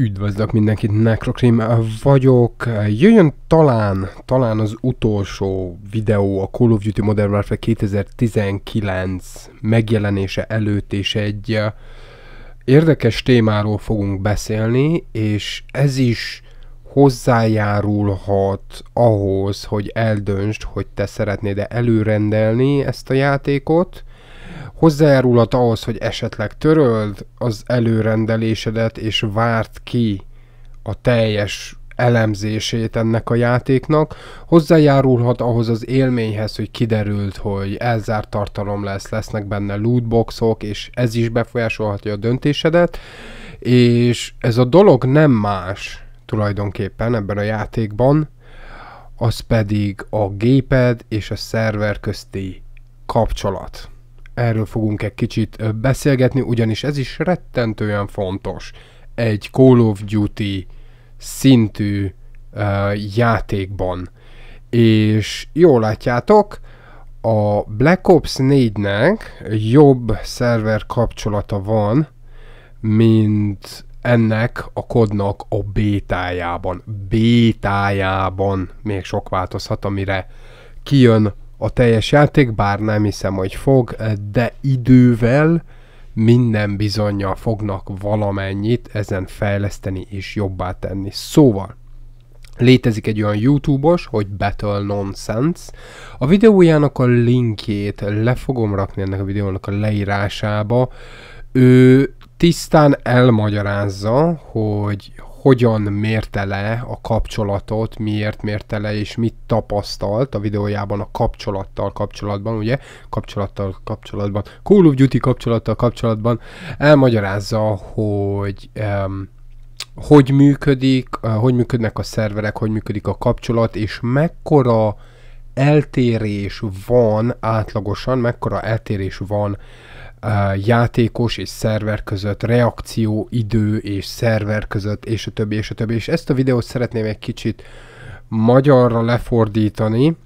Üdvözlök mindenkit, Necrocream vagyok. Jöjjön talán, talán az utolsó videó a Call of Duty Modern Warfare 2019 megjelenése előtt, és egy érdekes témáról fogunk beszélni, és ez is hozzájárulhat ahhoz, hogy eldöntsd, hogy te szeretnéd-e előrendelni ezt a játékot, hozzájárulhat ahhoz, hogy esetleg töröld az előrendelésedet, és várt ki a teljes elemzését ennek a játéknak, hozzájárulhat ahhoz az élményhez, hogy kiderült, hogy elzárt tartalom lesz, lesznek benne lootboxok, és ez is befolyásolhatja a döntésedet, és ez a dolog nem más tulajdonképpen ebben a játékban, az pedig a géped és a szerver közti kapcsolat erről fogunk egy kicsit beszélgetni, ugyanis ez is rettentően fontos. Egy Call of Duty szintű uh, játékban. És jól látjátok, a Black Ops 4-nek jobb szerver kapcsolata van, mint ennek a kodnak a bétájában. Bétájában még sok változhat, amire kijön a teljes játék, bár nem hiszem, hogy fog, de idővel minden bizonyal fognak valamennyit ezen fejleszteni és jobbá tenni. Szóval, Létezik egy olyan YouTube-os, hogy Battle Nonsense. A videójának a linkjét le fogom rakni ennek a videónak a leírásába. Ő tisztán elmagyarázza, hogy hogyan mérte le a kapcsolatot, miért mérte le, és mit tapasztalt a videójában a kapcsolattal kapcsolatban, ugye? Kapcsolattal kapcsolatban, Call of Duty kapcsolattal kapcsolatban elmagyarázza, hogy um, hogy működik, uh, hogy működnek a szerverek, hogy működik a kapcsolat, és mekkora eltérés van átlagosan, mekkora eltérés van játékos és szerver között, reakció, idő és szerver között, és a többi, és a többi. És ezt a videót szeretném egy kicsit magyarra lefordítani,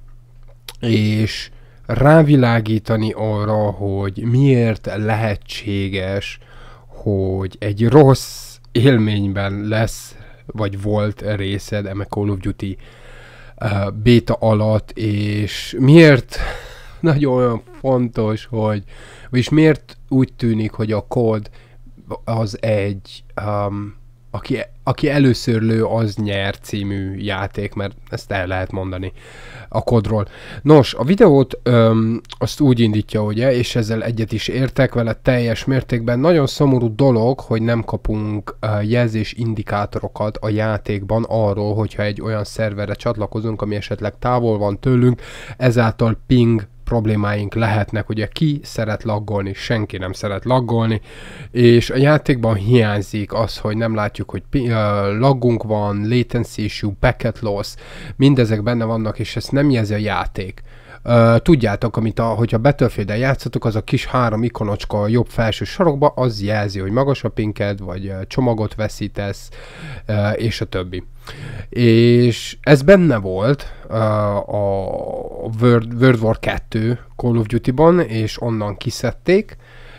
és rávilágítani arra, hogy miért lehetséges, hogy egy rossz élményben lesz, vagy volt részed eme Call of Duty uh, beta alatt, és miért nagyon olyan fontos, hogy, és miért úgy tűnik, hogy a kód az egy, um, aki, aki először lő, az nyer című játék, mert ezt el lehet mondani a kodról. Nos, a videót öm, um, azt úgy indítja, ugye, és ezzel egyet is értek vele teljes mértékben. Nagyon szomorú dolog, hogy nem kapunk uh, jelzés indikátorokat a játékban arról, hogyha egy olyan szerverre csatlakozunk, ami esetleg távol van tőlünk, ezáltal ping problémáink lehetnek, ugye ki szeret laggolni, senki nem szeret laggolni, és a játékban hiányzik az, hogy nem látjuk, hogy laggunk van, latency issue, packet loss, mindezek benne vannak, és ezt nem jelzi a játék tudjátok, amit a, hogyha battlefield játszatok, az a kis három ikonocska a jobb felső sarokba, az jelzi, hogy magas a pinked, vagy csomagot veszítesz, és a többi. És ez benne volt a World, World War 2 Call of Duty-ban, és onnan kiszedték,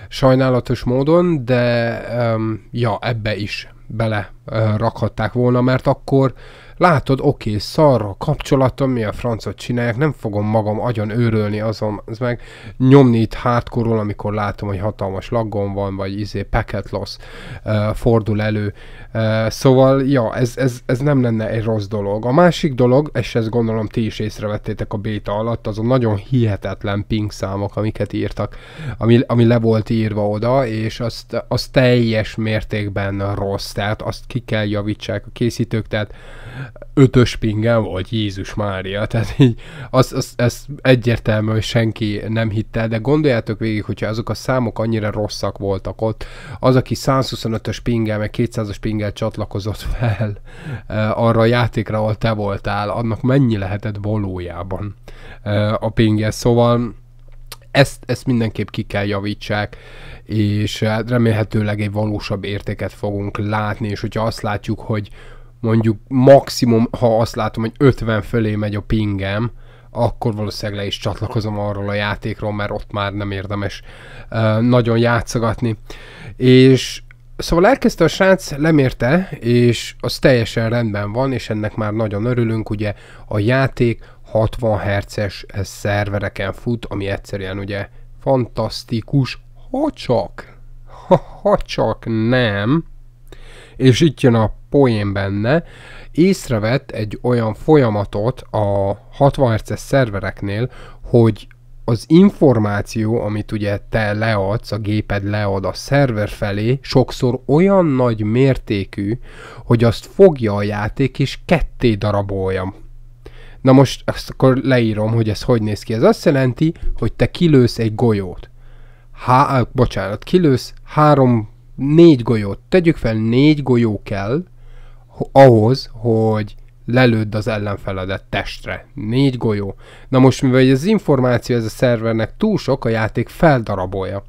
sajnálatos módon, de ja, ebbe is bele rakhatták volna, mert akkor uh, látod, oké, okay, szarra a kapcsolatom, mi a francot csinálják, nem fogom magam agyon őrölni azon, az meg nyomni itt hátkorul, amikor látom, hogy hatalmas laggon van, vagy izé packet loss uh, fordul elő. Uh, szóval, ja, ez, ez, ez nem lenne egy rossz dolog. A másik dolog, és ezt gondolom ti is észrevettétek a béta alatt, az a nagyon hihetetlen ping számok, amiket írtak, ami, ami le volt írva oda, és azt, az teljes mértékben rossz, tehát azt ki kell javítsák a készítők, tehát ötös pingem, volt, Jézus Mária, tehát így az, az, ez egyértelmű, hogy senki nem hitte de gondoljátok végig, hogyha azok a számok annyira rosszak voltak ott, az, aki 125-ös pingel, meg 200-as pingel csatlakozott fel arra a játékra, ahol te voltál, annak mennyi lehetett valójában a pingje, szóval ezt, ezt mindenképp ki kell javítsák, és hát remélhetőleg egy valósabb értéket fogunk látni, és hogyha azt látjuk, hogy mondjuk maximum, ha azt látom, hogy 50 fölé megy a pingem, akkor valószínűleg le is csatlakozom arról a játékról, mert ott már nem érdemes uh, nagyon játszogatni. És Szóval elkezdte a srác, lemérte, és az teljesen rendben van, és ennek már nagyon örülünk, ugye a játék 60 Hz-es szervereken fut, ami egyszerűen ugye fantasztikus, ha csak, ha, ha csak nem, és itt jön a poén benne, észrevett egy olyan folyamatot a 60 Hz-es szervereknél, hogy az információ, amit ugye te leadsz, a géped lead a szerver felé, sokszor olyan nagy mértékű, hogy azt fogja a játék és ketté darabolja. Na most ezt akkor leírom, hogy ez hogy néz ki. Ez azt jelenti, hogy te kilősz egy golyót. Há, bocsánat, kilősz három négy golyót, tegyük fel, négy golyó kell ahhoz, hogy lelőd az ellenfeledet testre. Négy golyó. Na most, mivel az információ ez a szervernek túl sok, a játék feldarabolja.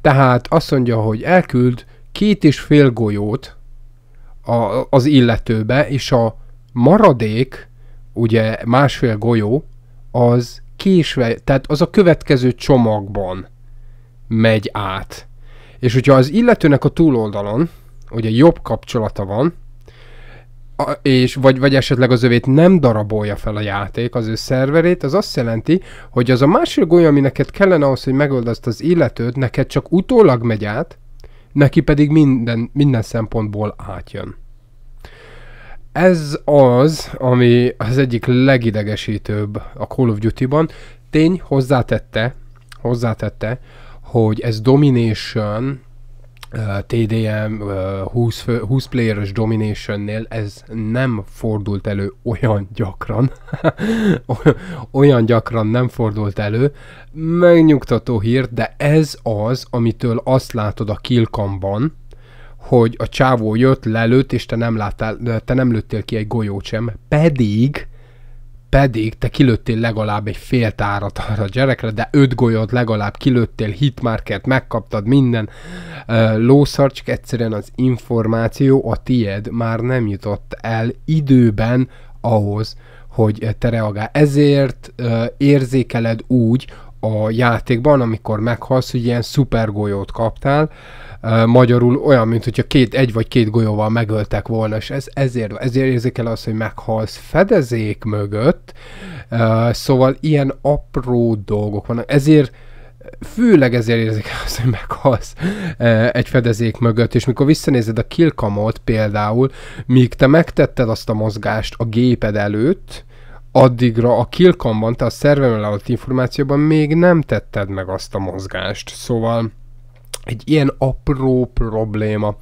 Tehát azt mondja, hogy elküld két és fél golyót a, az illetőbe, és a maradék, ugye másfél golyó, az késve, tehát az a következő csomagban megy át. És hogyha az illetőnek a túloldalon, ugye jobb kapcsolata van, a, és vagy, vagy esetleg az övét nem darabolja fel a játék, az ő szerverét, az azt jelenti, hogy az a másik olyan, ami neked kellene ahhoz, hogy megold azt az illetőt, neked csak utólag megy át, neki pedig minden, minden szempontból átjön. Ez az, ami az egyik legidegesítőbb a Call of Duty-ban. Tény hozzátette, hozzátette, hogy ez domination, Uh, TDM uh, 20, 20 playeres dominationnél ez nem fordult elő olyan gyakran, olyan gyakran nem fordult elő, megnyugtató hír, de ez az, amitől azt látod a kilkamban, hogy a csávó jött, lelőtt, és te nem, láttál, te nem lőttél ki egy golyót sem, pedig pedig te kilőttél legalább egy fél tárat arra a gyerekre, de öt golyót legalább kilőttél, hitmarkert, megkaptad minden uh, lószar, csak egyszerűen az információ a tied már nem jutott el időben ahhoz, hogy te reagál. Ezért uh, érzékeled úgy a játékban, amikor meghalsz, hogy ilyen golyót kaptál, uh, magyarul olyan, mint hogyha két, egy vagy két golyóval megöltek volna, és ez, ezért, ezért érzik el azt, hogy meghalsz fedezék mögött, szóval ilyen apró dolgok vannak, ezért főleg ezért érzik el azt, hogy meghalsz egy fedezék mögött, és mikor visszanézed a kilkamot például, míg te megtetted azt a mozgást a géped előtt, addigra a kilkamban, te a szervemel alatt információban még nem tetted meg azt a mozgást, szóval egy ilyen apró probléma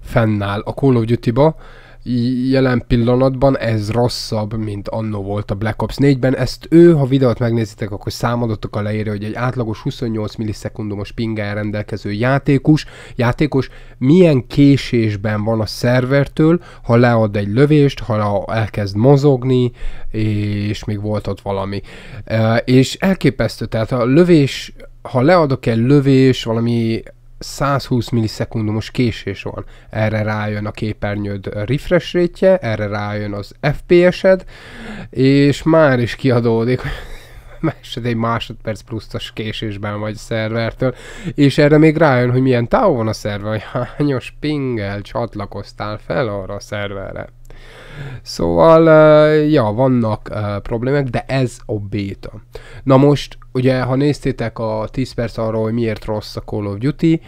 fennáll a Call of Duty-ba, jelen pillanatban ez rosszabb, mint annó volt a Black Ops 4-ben. Ezt ő, ha videót megnézitek, akkor a leírja, hogy egy átlagos 28 millisekundumos pingel rendelkező játékos, játékos milyen késésben van a szervertől, ha lead egy lövést, ha elkezd mozogni, és még volt ott valami. És elképesztő, tehát a lövés ha leadok egy lövés, valami 120 millisekundumos késés van. Erre rájön a képernyőd refresh rétje, erre rájön az FPS-ed, és már is kiadódik mert egy másodperc pluszos késésben vagy a szervertől, és erre még rájön, hogy milyen távol van a szerver, hogy hányos pingel csatlakoztál fel arra a szerverre. Szóval, ja, vannak problémák, de ez a béta. Na most, ugye, ha néztétek a 10 perc arról, hogy miért rossz a Call of Duty,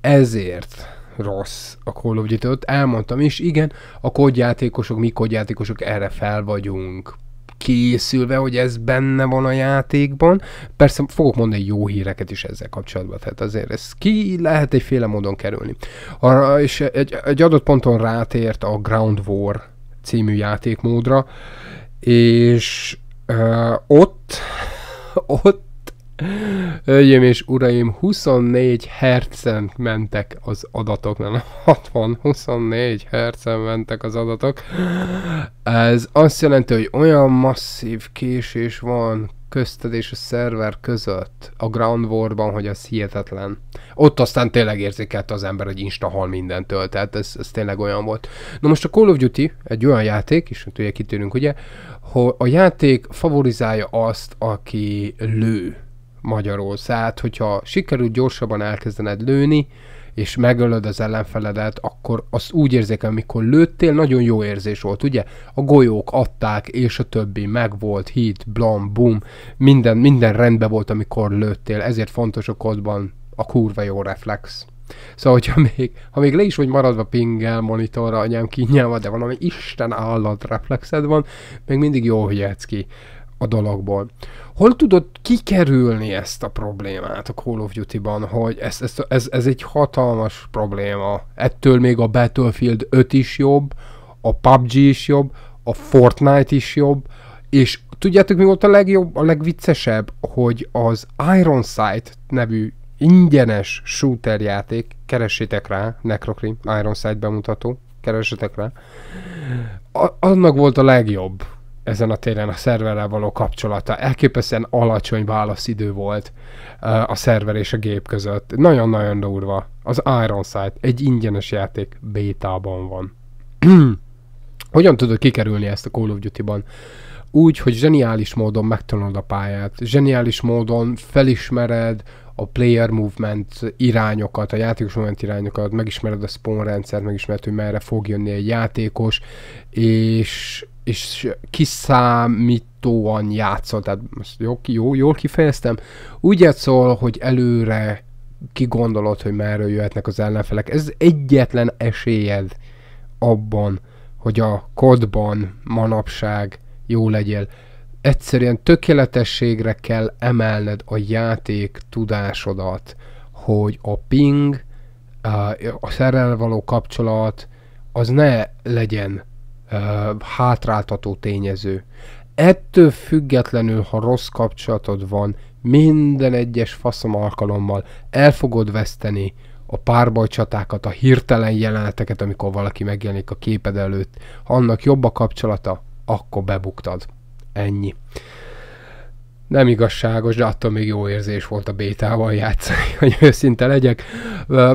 ezért rossz a Call of Duty. Ott elmondtam is, igen, a kódjátékosok, mi kódjátékosok erre fel vagyunk készülve, hogy ez benne van a játékban. Persze fogok mondani jó híreket is ezzel kapcsolatban, tehát azért ez ki lehet egyféle módon kerülni. Arra, és egy, egy adott ponton rátért a Ground War című játékmódra, és uh, ott, ott Hölgyeim és uraim, 24 hercen mentek az adatok, nem 60, 24 hercen mentek az adatok. Ez azt jelenti, hogy olyan masszív késés van közted és a szerver között a Ground War-ban, hogy az hihetetlen. Ott aztán tényleg érzékelte az ember, hogy Insta hal mindentől, tehát ez, ez tényleg olyan volt. Na most a Call of Duty egy olyan játék, és hát ugye kitűnünk, ugye, hogy a játék favorizálja azt, aki lő magyarul. Tehát, hogyha sikerül gyorsabban elkezdened lőni, és megölöd az ellenfeledet, akkor azt úgy érzek, amikor lőttél, nagyon jó érzés volt, ugye? A golyók adták, és a többi, meg volt, hit, blam, bum, minden, minden rendben volt, amikor lőttél, ezért fontos a kodban a kurva jó reflex. Szóval, hogyha még, ha még le is vagy maradva pingel, monitorra, anyám kinyelva, de valami isten állat reflexed van, még mindig jó, hogy ki a dologból. Hol tudod kikerülni ezt a problémát a Call of Duty-ban, hogy ez, ez, ez, ez egy hatalmas probléma. Ettől még a Battlefield 5 is jobb, a PUBG is jobb, a Fortnite is jobb, és tudjátok mi volt a legjobb, a legviccesebb, hogy az Iron Sight nevű ingyenes shooter játék, keressétek rá, Necrocrim, Iron Sight bemutató, keressetek rá, a- annak volt a legjobb ezen a télen a szerverrel való kapcsolata. Elképesztően alacsony válaszidő volt eh, a szerver és a gép között. Nagyon-nagyon durva. Az Sight egy ingyenes játék bétában van. Hogyan tudod kikerülni ezt a Call of Duty-ban? Úgy, hogy zseniális módon megtanulod a pályát, zseniális módon felismered a player movement irányokat, a játékos movement irányokat, megismered a spawn rendszert, megismered, hogy merre fog jönni egy játékos, és, és kiszámítóan játszol, tehát most jó, jó, jól kifejeztem, úgy játszol, szóval, hogy előre kigondolod, hogy merre jöhetnek az ellenfelek. Ez egyetlen esélyed abban, hogy a kodban manapság jó legyél egyszerűen tökéletességre kell emelned a játék tudásodat, hogy a ping, a szerrel való kapcsolat, az ne legyen hátráltató tényező. Ettől függetlenül, ha rossz kapcsolatod van, minden egyes faszom alkalommal el fogod veszteni a párbajcsatákat, a hirtelen jeleneteket, amikor valaki megjelenik a képed előtt. Ha annak jobb a kapcsolata, akkor bebuktad. Ennyi. Nem igazságos, de attól még jó érzés volt a bétával játszani, hogy őszinte legyek.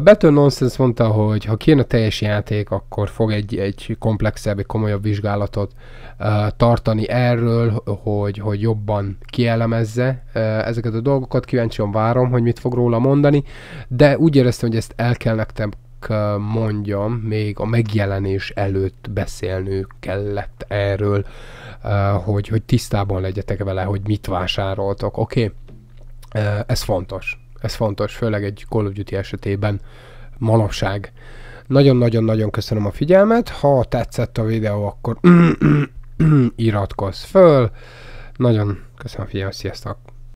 Beton Nonsense mondta, hogy ha kéne teljes játék, akkor fog egy, egy komplexebb, egy komolyabb vizsgálatot tartani erről, hogy, hogy jobban kielemezze ezeket a dolgokat. Kíváncsian várom, hogy mit fog róla mondani, de úgy éreztem, hogy ezt el kell nektem mondjam, még a megjelenés előtt beszélnő kellett erről, hogy, hogy tisztában legyetek vele, hogy mit vásároltok. Oké, okay? ez fontos. Ez fontos, főleg egy Call of Duty esetében manapság. Nagyon-nagyon-nagyon köszönöm a figyelmet. Ha tetszett a videó, akkor iratkozz föl. Nagyon köszönöm a figyelmet, sziasztok!